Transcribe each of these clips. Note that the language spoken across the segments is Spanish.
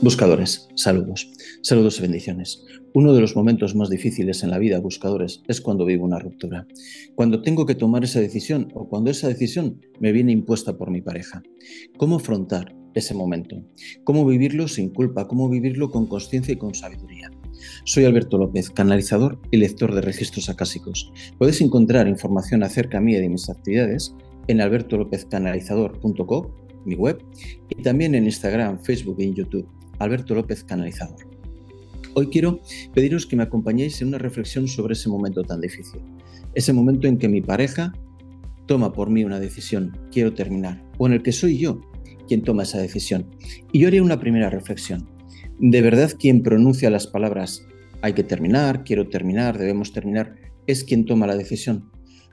Buscadores, saludos. Saludos y bendiciones. Uno de los momentos más difíciles en la vida, buscadores, es cuando vivo una ruptura. Cuando tengo que tomar esa decisión o cuando esa decisión me viene impuesta por mi pareja. ¿Cómo afrontar ese momento? ¿Cómo vivirlo sin culpa? ¿Cómo vivirlo con conciencia y con sabiduría? Soy Alberto López, canalizador y lector de registros acásicos. Puedes encontrar información acerca mía y de mis actividades en albertolopezcanalizador.com, mi web, y también en Instagram, Facebook y en YouTube Alberto López Canalizador. Hoy quiero pediros que me acompañéis en una reflexión sobre ese momento tan difícil, ese momento en que mi pareja toma por mí una decisión, quiero terminar, o en el que soy yo quien toma esa decisión. Y yo haría una primera reflexión. ¿De verdad quien pronuncia las palabras hay que terminar, quiero terminar, debemos terminar, es quien toma la decisión?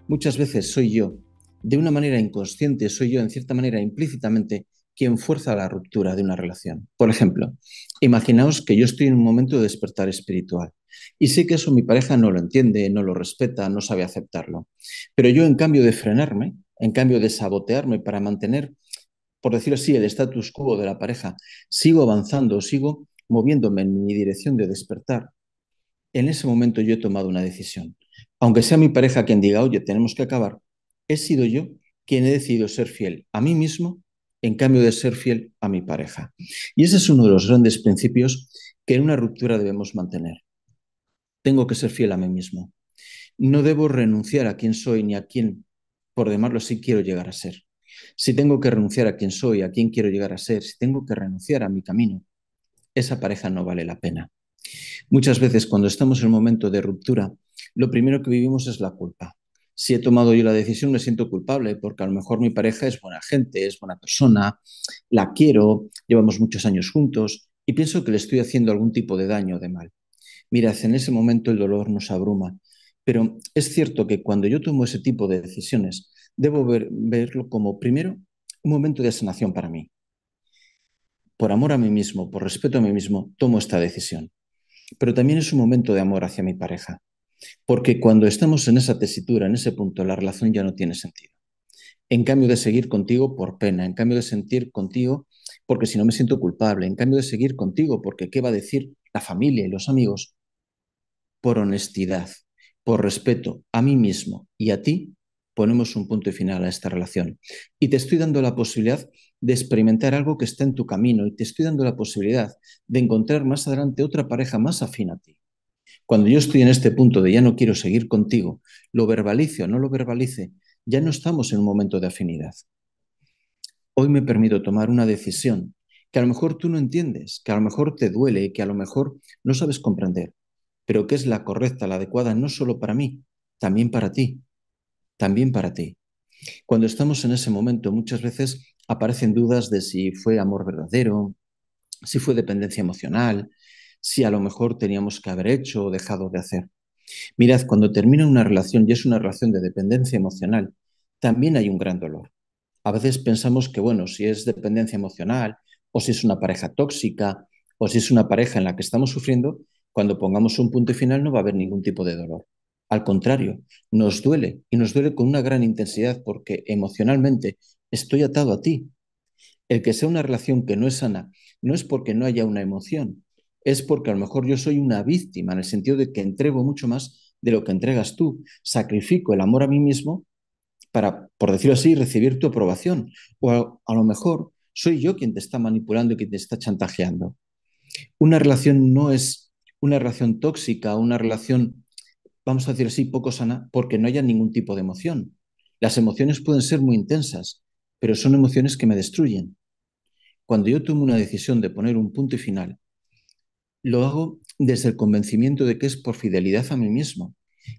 Muchas veces soy yo, de una manera inconsciente, soy yo en cierta manera implícitamente quien fuerza la ruptura de una relación. Por ejemplo, imaginaos que yo estoy en un momento de despertar espiritual y sé que eso mi pareja no lo entiende, no lo respeta, no sabe aceptarlo. Pero yo, en cambio de frenarme, en cambio de sabotearme para mantener, por decirlo así, el status quo de la pareja, sigo avanzando, sigo moviéndome en mi dirección de despertar. En ese momento yo he tomado una decisión. Aunque sea mi pareja quien diga, oye, tenemos que acabar, he sido yo quien he decidido ser fiel a mí mismo en cambio de ser fiel a mi pareja. Y ese es uno de los grandes principios que en una ruptura debemos mantener. Tengo que ser fiel a mí mismo. No debo renunciar a quién soy ni a quién, por demarlo, sí quiero llegar a ser. Si tengo que renunciar a quién soy, a quién quiero llegar a ser, si tengo que renunciar a mi camino, esa pareja no vale la pena. Muchas veces cuando estamos en un momento de ruptura, lo primero que vivimos es la culpa si he tomado yo la decisión me siento culpable porque a lo mejor mi pareja es buena gente, es buena persona, la quiero, llevamos muchos años juntos y pienso que le estoy haciendo algún tipo de daño o de mal. Mirad, en ese momento el dolor nos abruma, pero es cierto que cuando yo tomo ese tipo de decisiones debo verlo como primero un momento de sanación para mí. Por amor a mí mismo, por respeto a mí mismo, tomo esta decisión. Pero también es un momento de amor hacia mi pareja. Porque cuando estamos en esa tesitura, en ese punto, la relación ya no tiene sentido. En cambio de seguir contigo por pena, en cambio de sentir contigo porque si no me siento culpable, en cambio de seguir contigo porque qué va a decir la familia y los amigos, por honestidad, por respeto a mí mismo y a ti, ponemos un punto final a esta relación. Y te estoy dando la posibilidad de experimentar algo que está en tu camino y te estoy dando la posibilidad de encontrar más adelante otra pareja más afín a ti. Cuando yo estoy en este punto de ya no quiero seguir contigo, lo verbalice o no lo verbalice, ya no estamos en un momento de afinidad. Hoy me permito tomar una decisión que a lo mejor tú no entiendes, que a lo mejor te duele, que a lo mejor no sabes comprender, pero que es la correcta, la adecuada, no solo para mí, también para ti, también para ti. Cuando estamos en ese momento, muchas veces aparecen dudas de si fue amor verdadero, si fue dependencia emocional, si a lo mejor teníamos que haber hecho o dejado de hacer. Mirad, cuando termina una relación y es una relación de dependencia emocional, también hay un gran dolor. A veces pensamos que, bueno, si es dependencia emocional o si es una pareja tóxica o si es una pareja en la que estamos sufriendo, cuando pongamos un punto final no va a haber ningún tipo de dolor. Al contrario, nos duele y nos duele con una gran intensidad porque emocionalmente estoy atado a ti. El que sea una relación que no es sana no es porque no haya una emoción, es porque a lo mejor yo soy una víctima, en el sentido de que entrego mucho más de lo que entregas tú. Sacrifico el amor a mí mismo para, por decirlo así, recibir tu aprobación. O a, lo mejor soy yo quien te está manipulando y quien te está chantajeando. Una relación no es una relación tóxica, una relación, vamos a decir así, poco sana, porque no haya ningún tipo de emoción. Las emociones pueden ser muy intensas, pero son emociones que me destruyen. Cuando yo tomo una decisión de poner un punto y final lo hago desde el convencimiento de que es por fidelidad a mí mismo.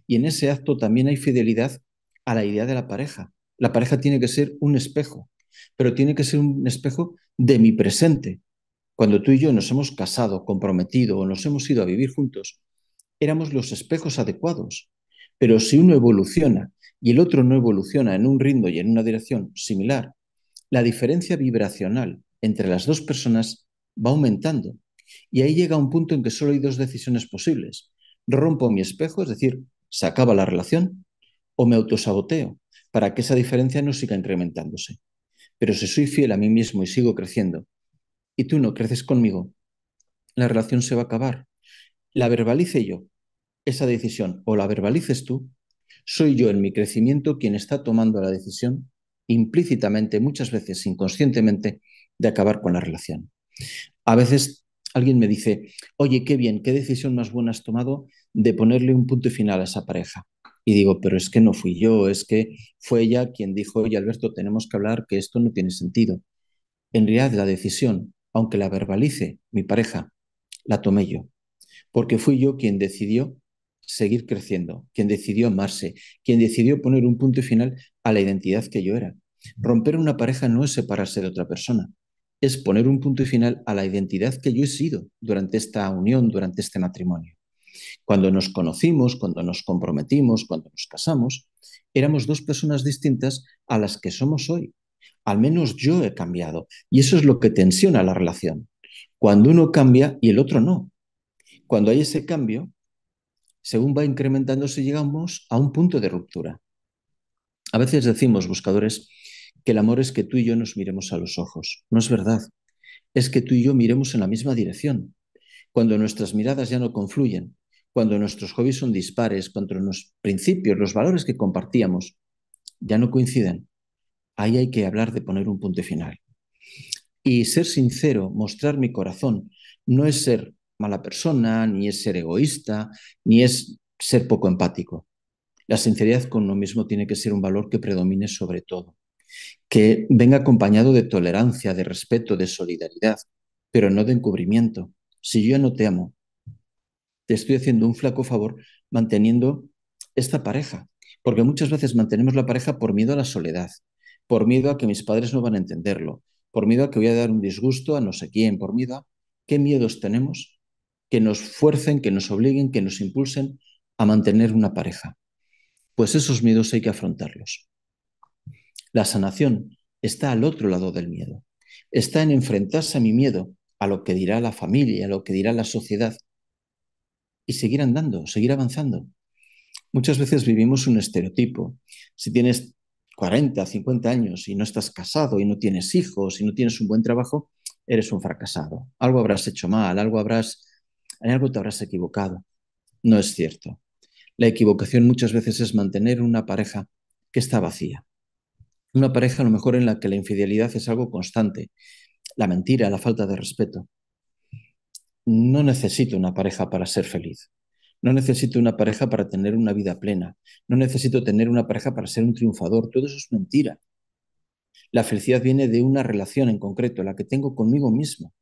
Y en ese acto también hay fidelidad a la idea de la pareja. La pareja tiene que ser un espejo, pero tiene que ser un espejo de mi presente. Cuando tú y yo nos hemos casado, comprometido o nos hemos ido a vivir juntos, éramos los espejos adecuados. Pero si uno evoluciona y el otro no evoluciona en un ritmo y en una dirección similar, la diferencia vibracional entre las dos personas va aumentando y ahí llega un punto en que solo hay dos decisiones posibles. Rompo mi espejo, es decir, se acaba la relación, o me autosaboteo para que esa diferencia no siga incrementándose. Pero si soy fiel a mí mismo y sigo creciendo, y tú no creces conmigo, la relación se va a acabar. La verbalice yo, esa decisión, o la verbalices tú, soy yo en mi crecimiento quien está tomando la decisión implícitamente, muchas veces inconscientemente, de acabar con la relación. A veces alguien me dice, oye, qué bien, qué decisión más buena has tomado de ponerle un punto final a esa pareja. Y digo, pero es que no fui yo, es que fue ella quien dijo, oye, Alberto, tenemos que hablar, que esto no tiene sentido. En realidad, la decisión, aunque la verbalice mi pareja, la tomé yo, porque fui yo quien decidió seguir creciendo, quien decidió amarse, quien decidió poner un punto final a la identidad que yo era. Romper una pareja no es separarse de otra persona, es poner un punto y final a la identidad que yo he sido durante esta unión, durante este matrimonio. Cuando nos conocimos, cuando nos comprometimos, cuando nos casamos, éramos dos personas distintas a las que somos hoy. Al menos yo he cambiado. Y eso es lo que tensiona la relación. Cuando uno cambia y el otro no. Cuando hay ese cambio, según va incrementándose, llegamos a un punto de ruptura. A veces decimos, buscadores, que el amor es que tú y yo nos miremos a los ojos. No es verdad. Es que tú y yo miremos en la misma dirección. Cuando nuestras miradas ya no confluyen, cuando nuestros hobbies son dispares, cuando los principios, los valores que compartíamos ya no coinciden, ahí hay que hablar de poner un punto final. Y ser sincero, mostrar mi corazón, no es ser mala persona, ni es ser egoísta, ni es ser poco empático. La sinceridad con uno mismo tiene que ser un valor que predomine sobre todo que venga acompañado de tolerancia, de respeto, de solidaridad, pero no de encubrimiento. Si yo no te amo, te estoy haciendo un flaco favor manteniendo esta pareja, porque muchas veces mantenemos la pareja por miedo a la soledad, por miedo a que mis padres no van a entenderlo, por miedo a que voy a dar un disgusto a no sé quién, por miedo a qué miedos tenemos que nos fuercen, que nos obliguen, que nos impulsen a mantener una pareja. Pues esos miedos hay que afrontarlos. La sanación está al otro lado del miedo. Está en enfrentarse a mi miedo, a lo que dirá la familia, a lo que dirá la sociedad, y seguir andando, seguir avanzando. Muchas veces vivimos un estereotipo. Si tienes 40, 50 años y no estás casado y no tienes hijos y no tienes un buen trabajo, eres un fracasado. Algo habrás hecho mal, algo habrás, en algo te habrás equivocado. No es cierto. La equivocación muchas veces es mantener una pareja que está vacía, una pareja a lo mejor en la que la infidelidad es algo constante, la mentira, la falta de respeto. No necesito una pareja para ser feliz. No necesito una pareja para tener una vida plena. No necesito tener una pareja para ser un triunfador. Todo eso es mentira. La felicidad viene de una relación en concreto, la que tengo conmigo mismo.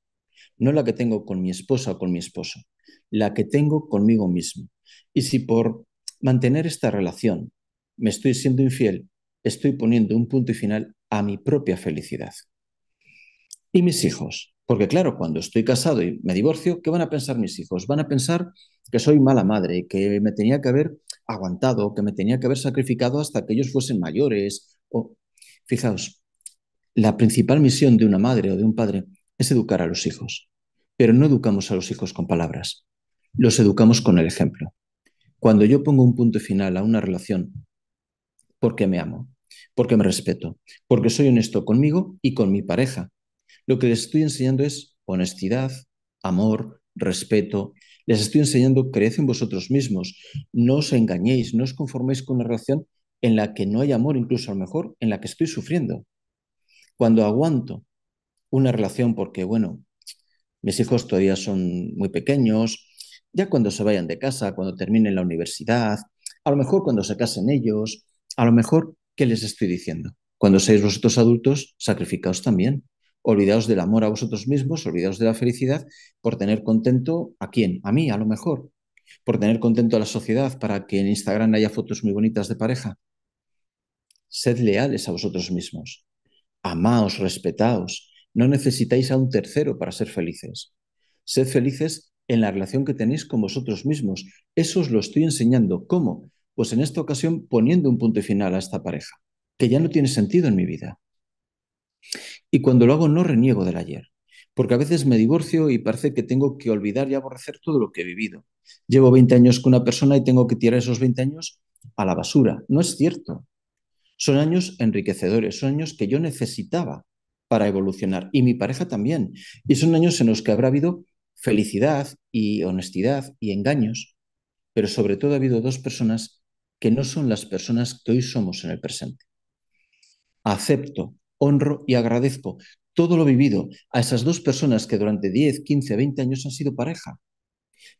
No la que tengo con mi esposa o con mi esposo. La que tengo conmigo mismo. Y si por mantener esta relación me estoy siendo infiel, estoy poniendo un punto y final a mi propia felicidad. Y mis hijos, porque claro, cuando estoy casado y me divorcio, ¿qué van a pensar mis hijos? Van a pensar que soy mala madre, que me tenía que haber aguantado, que me tenía que haber sacrificado hasta que ellos fuesen mayores. O... Fijaos, la principal misión de una madre o de un padre es educar a los hijos, pero no educamos a los hijos con palabras, los educamos con el ejemplo. Cuando yo pongo un punto final a una relación porque me amo, porque me respeto, porque soy honesto conmigo y con mi pareja. Lo que les estoy enseñando es honestidad, amor, respeto. Les estoy enseñando, creed en vosotros mismos, no os engañéis, no os conforméis con una relación en la que no hay amor, incluso a lo mejor en la que estoy sufriendo. Cuando aguanto una relación porque, bueno, mis hijos todavía son muy pequeños, ya cuando se vayan de casa, cuando terminen la universidad, a lo mejor cuando se casen ellos, a lo mejor ¿Qué les estoy diciendo. Cuando seáis vosotros adultos, sacrificaos también. Olvidaos del amor a vosotros mismos, olvidaos de la felicidad por tener contento a quién, a mí a lo mejor, por tener contento a la sociedad para que en Instagram haya fotos muy bonitas de pareja. Sed leales a vosotros mismos, amaos, respetaos, no necesitáis a un tercero para ser felices. Sed felices en la relación que tenéis con vosotros mismos. Eso os lo estoy enseñando. ¿Cómo? pues en esta ocasión poniendo un punto final a esta pareja, que ya no tiene sentido en mi vida. Y cuando lo hago no reniego del ayer, porque a veces me divorcio y parece que tengo que olvidar y aborrecer todo lo que he vivido. Llevo 20 años con una persona y tengo que tirar esos 20 años a la basura. No es cierto. Son años enriquecedores, son años que yo necesitaba para evolucionar y mi pareja también. Y son años en los que habrá habido felicidad y honestidad y engaños, pero sobre todo ha habido dos personas que no son las personas que hoy somos en el presente. Acepto, honro y agradezco todo lo vivido a esas dos personas que durante 10, 15, 20 años han sido pareja.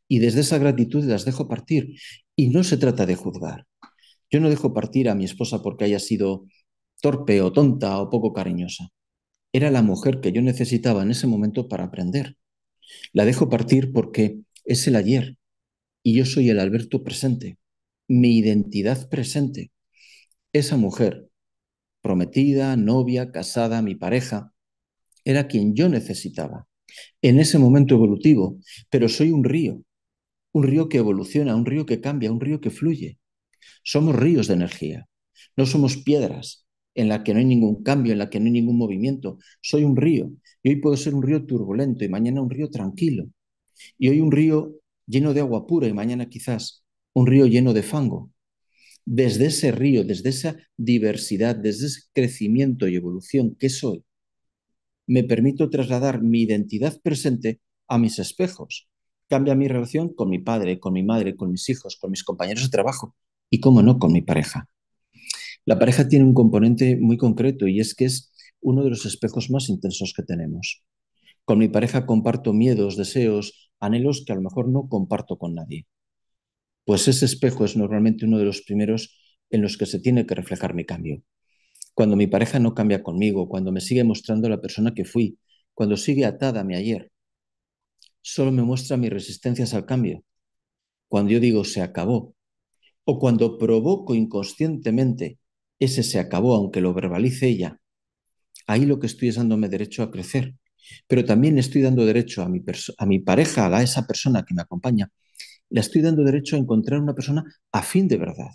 Y desde esa gratitud las dejo partir. Y no se trata de juzgar. Yo no dejo partir a mi esposa porque haya sido torpe o tonta o poco cariñosa. Era la mujer que yo necesitaba en ese momento para aprender. La dejo partir porque es el ayer y yo soy el Alberto presente mi identidad presente. Esa mujer, prometida, novia, casada, mi pareja, era quien yo necesitaba en ese momento evolutivo, pero soy un río, un río que evoluciona, un río que cambia, un río que fluye. Somos ríos de energía, no somos piedras en la que no hay ningún cambio, en la que no hay ningún movimiento. Soy un río y hoy puedo ser un río turbulento y mañana un río tranquilo. Y hoy un río lleno de agua pura y mañana quizás un río lleno de fango. Desde ese río, desde esa diversidad, desde ese crecimiento y evolución que soy, me permito trasladar mi identidad presente a mis espejos. Cambia mi relación con mi padre, con mi madre, con mis hijos, con mis compañeros de trabajo y, cómo no, con mi pareja. La pareja tiene un componente muy concreto y es que es uno de los espejos más intensos que tenemos. Con mi pareja comparto miedos, deseos, anhelos que a lo mejor no comparto con nadie pues ese espejo es normalmente uno de los primeros en los que se tiene que reflejar mi cambio. Cuando mi pareja no cambia conmigo, cuando me sigue mostrando la persona que fui, cuando sigue atada a mi ayer, solo me muestra mis resistencias al cambio. Cuando yo digo se acabó, o cuando provoco inconscientemente ese se acabó, aunque lo verbalice ella, ahí lo que estoy es dándome derecho a crecer. Pero también estoy dando derecho a mi, a mi pareja, a esa persona que me acompaña, le estoy dando derecho a encontrar una persona afín de verdad.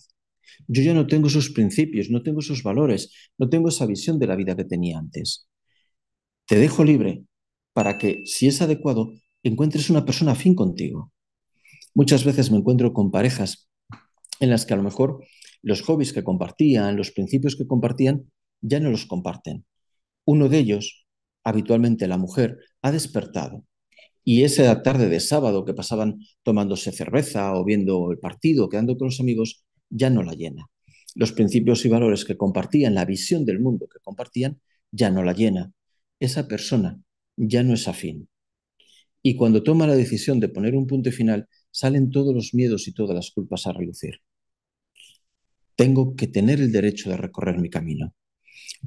Yo ya no tengo esos principios, no tengo esos valores, no tengo esa visión de la vida que tenía antes. Te dejo libre para que, si es adecuado, encuentres una persona afín contigo. Muchas veces me encuentro con parejas en las que a lo mejor los hobbies que compartían, los principios que compartían, ya no los comparten. Uno de ellos, habitualmente la mujer, ha despertado y esa tarde de sábado que pasaban tomándose cerveza o viendo el partido, quedando con los amigos, ya no la llena. Los principios y valores que compartían, la visión del mundo que compartían, ya no la llena. Esa persona ya no es afín. Y cuando toma la decisión de poner un punto final, salen todos los miedos y todas las culpas a relucir. Tengo que tener el derecho de recorrer mi camino.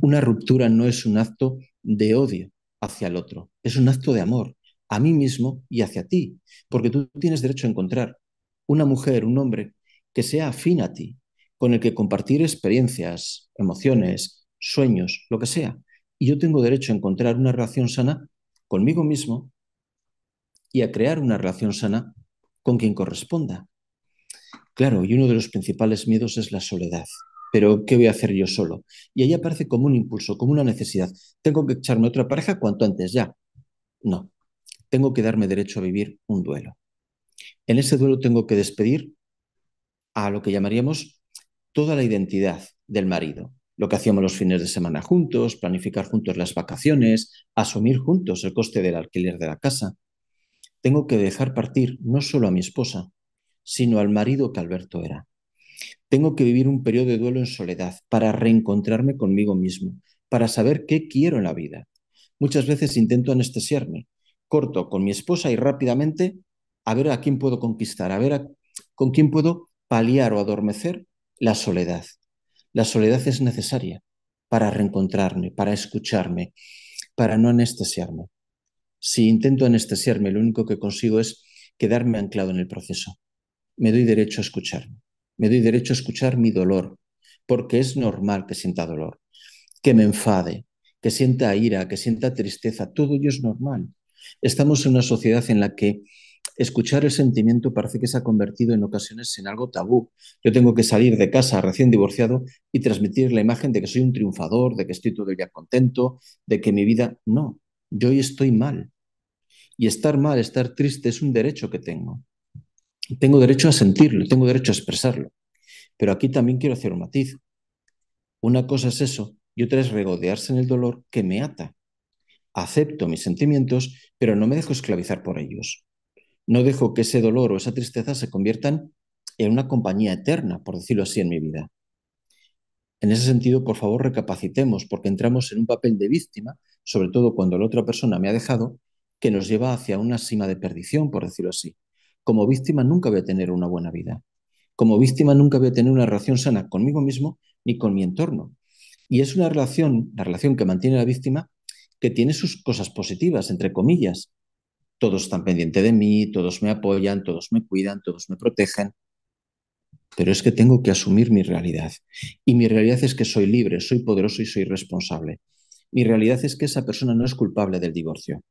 Una ruptura no es un acto de odio hacia el otro, es un acto de amor, a mí mismo y hacia ti, porque tú tienes derecho a encontrar una mujer, un hombre que sea afín a ti, con el que compartir experiencias, emociones, sueños, lo que sea. Y yo tengo derecho a encontrar una relación sana conmigo mismo y a crear una relación sana con quien corresponda. Claro, y uno de los principales miedos es la soledad. Pero, ¿qué voy a hacer yo solo? Y ahí aparece como un impulso, como una necesidad. Tengo que echarme otra pareja cuanto antes, ya. No, tengo que darme derecho a vivir un duelo. En ese duelo tengo que despedir a lo que llamaríamos toda la identidad del marido, lo que hacíamos los fines de semana juntos, planificar juntos las vacaciones, asumir juntos el coste del alquiler de la casa. Tengo que dejar partir no solo a mi esposa, sino al marido que Alberto era. Tengo que vivir un periodo de duelo en soledad para reencontrarme conmigo mismo, para saber qué quiero en la vida. Muchas veces intento anestesiarme corto con mi esposa y rápidamente a ver a quién puedo conquistar, a ver con quién puedo paliar o adormecer la soledad. La soledad es necesaria para reencontrarme, para escucharme, para no anestesiarme. Si intento anestesiarme, lo único que consigo es quedarme anclado en el proceso. Me doy derecho a escucharme, me doy derecho a escuchar mi dolor, porque es normal que sienta dolor, que me enfade, que sienta ira, que sienta tristeza, todo ello es normal. Estamos en una sociedad en la que escuchar el sentimiento parece que se ha convertido en ocasiones en algo tabú. Yo tengo que salir de casa recién divorciado y transmitir la imagen de que soy un triunfador, de que estoy todo contento, de que mi vida... No, yo hoy estoy mal. Y estar mal, estar triste es un derecho que tengo. Tengo derecho a sentirlo, tengo derecho a expresarlo. Pero aquí también quiero hacer un matiz. Una cosa es eso y otra es regodearse en el dolor que me ata acepto mis sentimientos, pero no me dejo esclavizar por ellos. No dejo que ese dolor o esa tristeza se conviertan en una compañía eterna, por decirlo así, en mi vida. En ese sentido, por favor, recapacitemos, porque entramos en un papel de víctima, sobre todo cuando la otra persona me ha dejado, que nos lleva hacia una cima de perdición, por decirlo así. Como víctima nunca voy a tener una buena vida. Como víctima nunca voy a tener una relación sana conmigo mismo ni con mi entorno. Y es una relación, la relación que mantiene la víctima, que tiene sus cosas positivas, entre comillas. Todos están pendientes de mí, todos me apoyan, todos me cuidan, todos me protegen. Pero es que tengo que asumir mi realidad. Y mi realidad es que soy libre, soy poderoso y soy responsable. Mi realidad es que esa persona no es culpable del divorcio.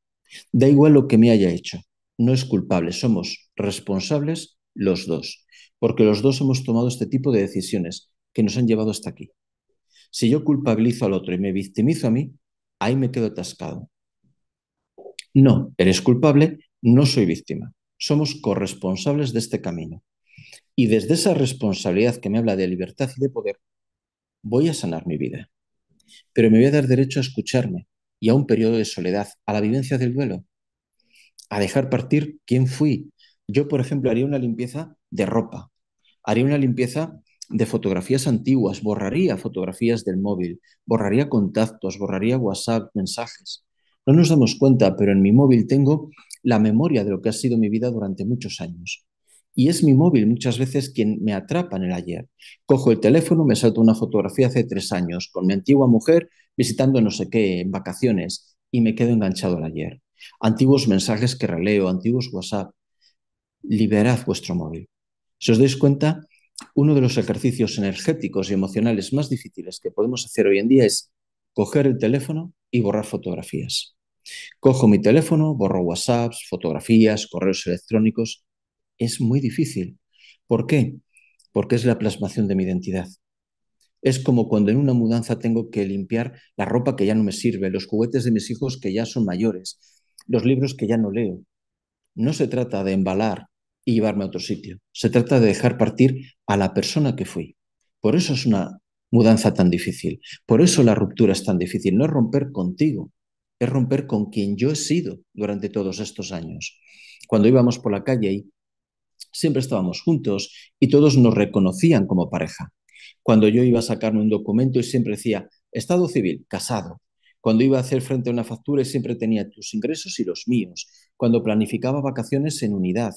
Da igual lo que me haya hecho, no es culpable, somos responsables los dos, porque los dos hemos tomado este tipo de decisiones que nos han llevado hasta aquí. Si yo culpabilizo al otro y me victimizo a mí, ahí me quedo atascado. No, eres culpable, no soy víctima. Somos corresponsables de este camino. Y desde esa responsabilidad que me habla de libertad y de poder, voy a sanar mi vida. Pero me voy a dar derecho a escucharme y a un periodo de soledad, a la vivencia del duelo, a dejar partir quién fui. Yo, por ejemplo, haría una limpieza de ropa, haría una limpieza de fotografías antiguas, borraría fotografías del móvil, borraría contactos, borraría WhatsApp, mensajes. No nos damos cuenta, pero en mi móvil tengo la memoria de lo que ha sido mi vida durante muchos años. Y es mi móvil muchas veces quien me atrapa en el ayer. Cojo el teléfono, me salto una fotografía hace tres años con mi antigua mujer visitando no sé qué, en vacaciones, y me quedo enganchado al ayer. Antiguos mensajes que releo, antiguos WhatsApp. Liberad vuestro móvil. Si os dais cuenta, uno de los ejercicios energéticos y emocionales más difíciles que podemos hacer hoy en día es coger el teléfono y borrar fotografías. Cojo mi teléfono, borro WhatsApps, fotografías, correos electrónicos. Es muy difícil. ¿Por qué? Porque es la plasmación de mi identidad. Es como cuando en una mudanza tengo que limpiar la ropa que ya no me sirve, los juguetes de mis hijos que ya son mayores, los libros que ya no leo. No se trata de embalar y llevarme a otro sitio. Se trata de dejar partir a la persona que fui. Por eso es una mudanza tan difícil. Por eso la ruptura es tan difícil. No es romper contigo, es romper con quien yo he sido durante todos estos años. Cuando íbamos por la calle y siempre estábamos juntos y todos nos reconocían como pareja. Cuando yo iba a sacarme un documento y siempre decía, Estado civil, casado. Cuando iba a hacer frente a una factura y siempre tenía tus ingresos y los míos. Cuando planificaba vacaciones en unidad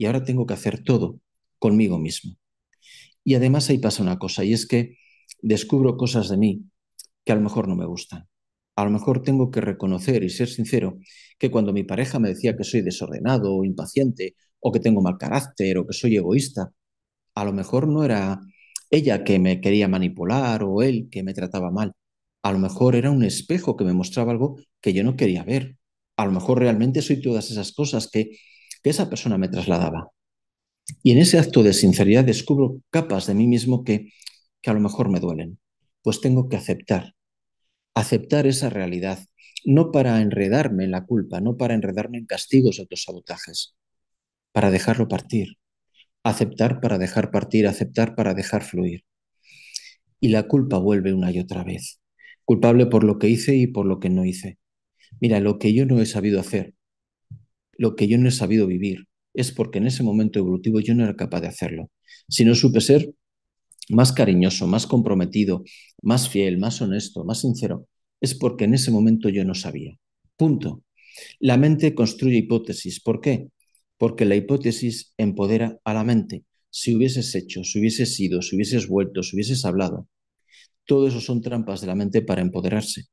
y ahora tengo que hacer todo conmigo mismo. Y además ahí pasa una cosa, y es que descubro cosas de mí que a lo mejor no me gustan. A lo mejor tengo que reconocer y ser sincero que cuando mi pareja me decía que soy desordenado o impaciente o que tengo mal carácter o que soy egoísta, a lo mejor no era ella que me quería manipular o él que me trataba mal. A lo mejor era un espejo que me mostraba algo que yo no quería ver. A lo mejor realmente soy todas esas cosas que que esa persona me trasladaba. Y en ese acto de sinceridad descubro capas de mí mismo que, a lo mejor me duelen. Pues tengo que aceptar, aceptar esa realidad, no para enredarme en la culpa, no para enredarme en castigos o sabotajes, para dejarlo partir, aceptar para dejar partir, aceptar para dejar fluir. Y la culpa vuelve una y otra vez, culpable por lo que hice y por lo que no hice. Mira, lo que yo no he sabido hacer, lo que yo no he sabido vivir, es porque en ese momento evolutivo yo no era capaz de hacerlo. Si no supe ser más cariñoso, más comprometido, más fiel, más honesto, más sincero, es porque en ese momento yo no sabía. Punto. La mente construye hipótesis. ¿Por qué? Porque la hipótesis empodera a la mente. Si hubieses hecho, si hubieses ido, si hubieses vuelto, si hubieses hablado, todo eso son trampas de la mente para empoderarse.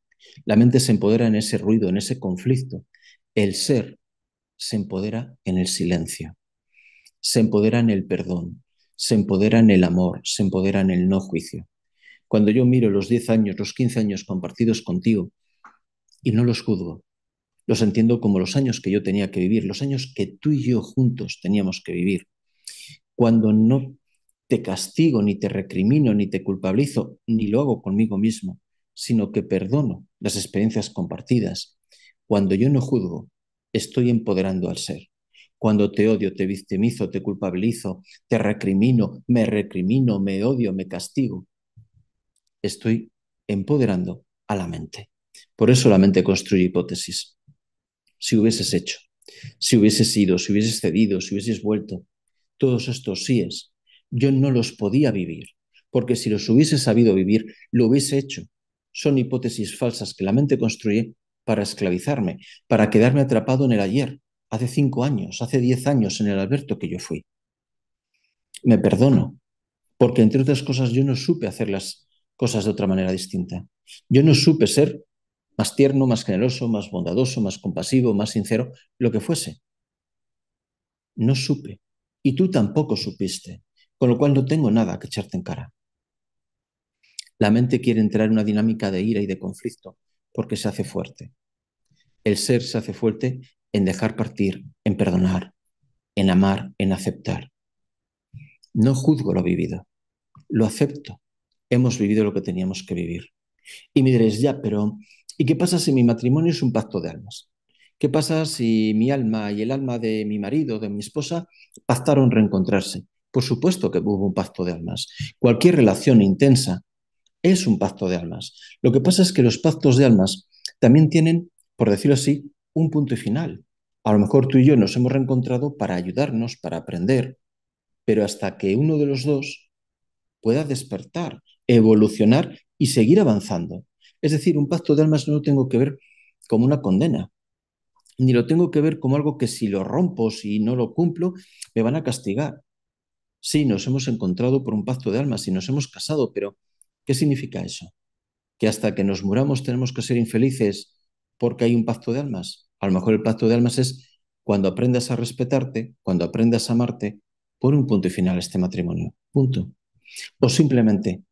La mente se empodera en ese ruido, en ese conflicto. El ser se empodera en el silencio, se empodera en el perdón, se empodera en el amor, se empodera en el no juicio. Cuando yo miro los 10 años, los 15 años compartidos contigo y no los juzgo, los entiendo como los años que yo tenía que vivir, los años que tú y yo juntos teníamos que vivir. Cuando no te castigo, ni te recrimino, ni te culpabilizo, ni lo hago conmigo mismo, sino que perdono las experiencias compartidas. Cuando yo no juzgo, estoy empoderando al ser. Cuando te odio, te victimizo, te culpabilizo, te recrimino, me recrimino, me odio, me castigo. Estoy empoderando a la mente. Por eso la mente construye hipótesis. Si hubieses hecho, si hubieses ido, si hubieses cedido, si hubieses vuelto, todos estos síes, yo no los podía vivir, porque si los hubiese sabido vivir, lo hubiese hecho. Son hipótesis falsas que la mente construye para esclavizarme, para quedarme atrapado en el ayer, hace cinco años, hace diez años, en el Alberto que yo fui. Me perdono, porque entre otras cosas yo no supe hacer las cosas de otra manera distinta. Yo no supe ser más tierno, más generoso, más bondadoso, más compasivo, más sincero, lo que fuese. No supe. Y tú tampoco supiste, con lo cual no tengo nada que echarte en cara. La mente quiere entrar en una dinámica de ira y de conflicto porque se hace fuerte. El ser se hace fuerte en dejar partir, en perdonar, en amar, en aceptar. No juzgo lo vivido, lo acepto. Hemos vivido lo que teníamos que vivir. Y me diréis, ya, pero ¿y qué pasa si mi matrimonio es un pacto de almas? ¿Qué pasa si mi alma y el alma de mi marido, de mi esposa, pactaron reencontrarse? Por supuesto que hubo un pacto de almas. Cualquier relación intensa es un pacto de almas. Lo que pasa es que los pactos de almas también tienen por decirlo así, un punto y final. A lo mejor tú y yo nos hemos reencontrado para ayudarnos, para aprender, pero hasta que uno de los dos pueda despertar, evolucionar y seguir avanzando. Es decir, un pacto de almas no lo tengo que ver como una condena, ni lo tengo que ver como algo que si lo rompo, si no lo cumplo, me van a castigar. Sí, nos hemos encontrado por un pacto de almas y nos hemos casado, pero ¿qué significa eso? ¿Que hasta que nos muramos tenemos que ser infelices porque hay un pacto de almas. A lo mejor el pacto de almas es cuando aprendas a respetarte, cuando aprendas a amarte, por un punto y final este matrimonio. Punto. O simplemente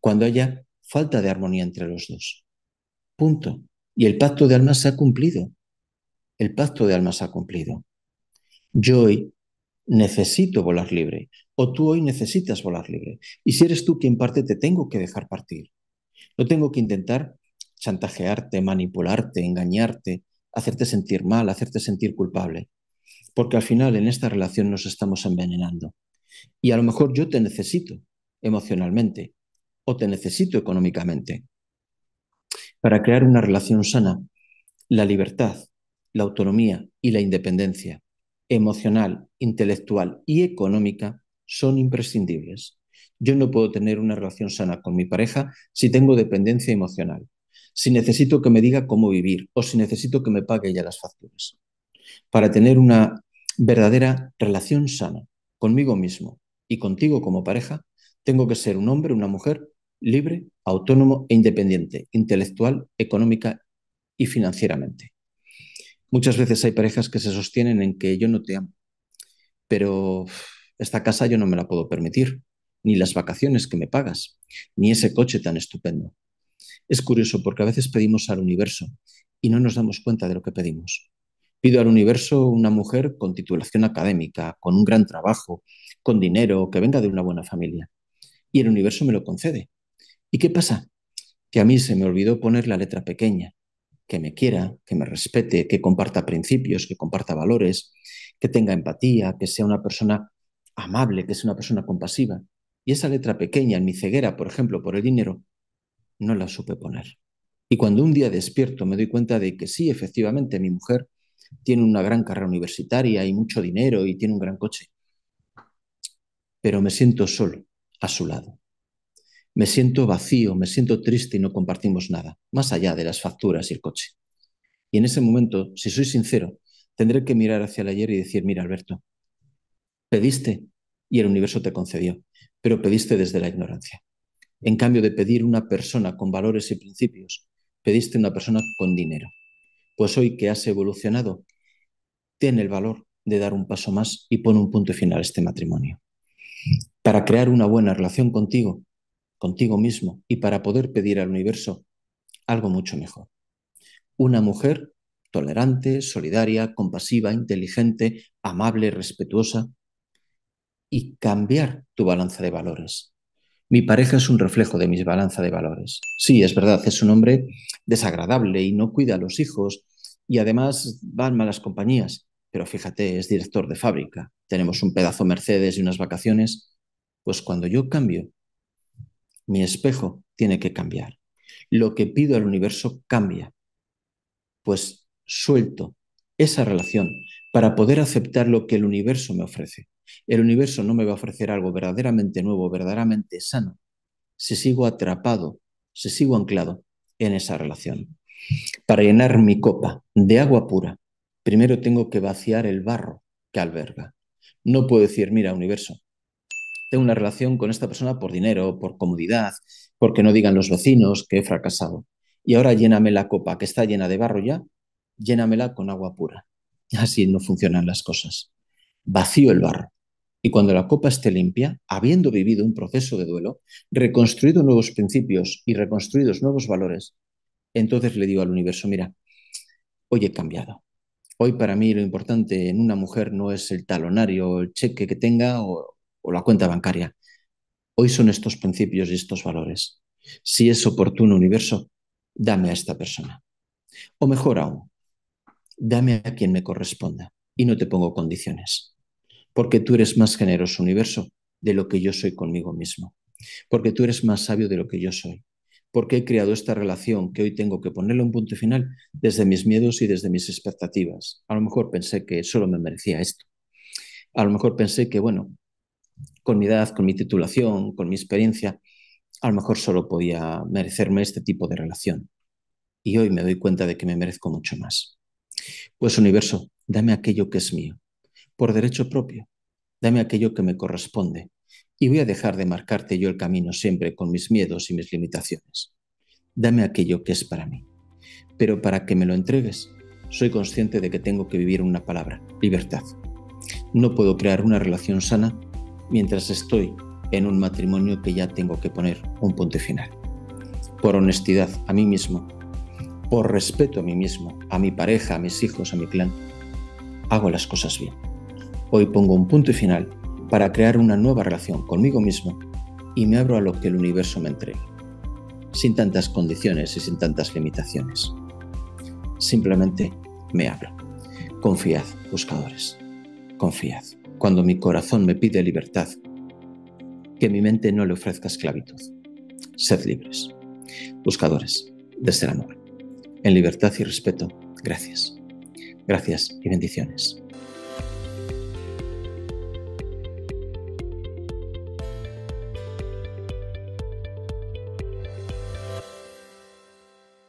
cuando haya falta de armonía entre los dos. Punto. Y el pacto de almas se ha cumplido. El pacto de almas se ha cumplido. Yo hoy necesito volar libre. O tú hoy necesitas volar libre. Y si eres tú quien parte, te tengo que dejar partir. No tengo que intentar chantajearte, manipularte, engañarte, hacerte sentir mal, hacerte sentir culpable. Porque al final en esta relación nos estamos envenenando. Y a lo mejor yo te necesito emocionalmente o te necesito económicamente. Para crear una relación sana, la libertad, la autonomía y la independencia emocional, intelectual y económica son imprescindibles. Yo no puedo tener una relación sana con mi pareja si tengo dependencia emocional, si necesito que me diga cómo vivir o si necesito que me pague ya las facturas, para tener una verdadera relación sana conmigo mismo y contigo como pareja, tengo que ser un hombre, una mujer libre, autónomo e independiente, intelectual, económica y financieramente. Muchas veces hay parejas que se sostienen en que yo no te amo, pero esta casa yo no me la puedo permitir, ni las vacaciones que me pagas, ni ese coche tan estupendo. Es curioso porque a veces pedimos al universo y no nos damos cuenta de lo que pedimos. Pido al universo una mujer con titulación académica, con un gran trabajo, con dinero, que venga de una buena familia. Y el universo me lo concede. ¿Y qué pasa? Que a mí se me olvidó poner la letra pequeña, que me quiera, que me respete, que comparta principios, que comparta valores, que tenga empatía, que sea una persona amable, que sea una persona compasiva. Y esa letra pequeña en mi ceguera, por ejemplo, por el dinero, no la supe poner. Y cuando un día despierto me doy cuenta de que sí, efectivamente, mi mujer tiene una gran carrera universitaria y mucho dinero y tiene un gran coche. Pero me siento solo a su lado. Me siento vacío, me siento triste y no compartimos nada, más allá de las facturas y el coche. Y en ese momento, si soy sincero, tendré que mirar hacia el ayer y decir, mira, Alberto, pediste y el universo te concedió, pero pediste desde la ignorancia. En cambio de pedir una persona con valores y principios, pediste una persona con dinero. Pues hoy que has evolucionado, ten el valor de dar un paso más y pon un punto final a este matrimonio. Para crear una buena relación contigo, contigo mismo y para poder pedir al universo algo mucho mejor. Una mujer tolerante, solidaria, compasiva, inteligente, amable, respetuosa y cambiar tu balanza de valores. Mi pareja es un reflejo de mis balanza de valores. Sí, es verdad, es un hombre desagradable y no cuida a los hijos y además va en malas compañías. Pero fíjate, es director de fábrica. Tenemos un pedazo Mercedes y unas vacaciones. Pues cuando yo cambio, mi espejo tiene que cambiar. Lo que pido al universo cambia. Pues suelto esa relación para poder aceptar lo que el universo me ofrece. El universo no me va a ofrecer algo verdaderamente nuevo, verdaderamente sano, si sigo atrapado, se sigo anclado en esa relación. Para llenar mi copa de agua pura, primero tengo que vaciar el barro que alberga. No puedo decir, mira, universo, tengo una relación con esta persona por dinero, por comodidad, porque no digan los vecinos que he fracasado. Y ahora lléname la copa que está llena de barro ya, llénamela con agua pura. Así no funcionan las cosas. Vacío el barro y cuando la copa esté limpia, habiendo vivido un proceso de duelo, reconstruido nuevos principios y reconstruidos nuevos valores, entonces le digo al universo, mira, hoy he cambiado. Hoy para mí lo importante en una mujer no es el talonario, o el cheque que tenga o, o la cuenta bancaria. Hoy son estos principios y estos valores. Si es oportuno, universo, dame a esta persona. O mejor aún, dame a quien me corresponda y no te pongo condiciones porque tú eres más generoso, universo, de lo que yo soy conmigo mismo, porque tú eres más sabio de lo que yo soy, porque he creado esta relación que hoy tengo que ponerle un punto final desde mis miedos y desde mis expectativas. A lo mejor pensé que solo me merecía esto. A lo mejor pensé que, bueno, con mi edad, con mi titulación, con mi experiencia, a lo mejor solo podía merecerme este tipo de relación. Y hoy me doy cuenta de que me merezco mucho más. Pues universo, dame aquello que es mío, por derecho propio. Dame aquello que me corresponde y voy a dejar de marcarte yo el camino siempre con mis miedos y mis limitaciones. Dame aquello que es para mí. Pero para que me lo entregues, soy consciente de que tengo que vivir una palabra, libertad. No puedo crear una relación sana mientras estoy en un matrimonio que ya tengo que poner un punto final. Por honestidad a mí mismo, por respeto a mí mismo, a mi pareja, a mis hijos, a mi clan, hago las cosas bien. Hoy pongo un punto y final para crear una nueva relación conmigo mismo y me abro a lo que el universo me entregue, sin tantas condiciones y sin tantas limitaciones. Simplemente me hablo. Confiad, buscadores, confiad. Cuando mi corazón me pide libertad, que mi mente no le ofrezca esclavitud. Sed libres. Buscadores, desde la amor. En libertad y respeto, gracias. Gracias y bendiciones.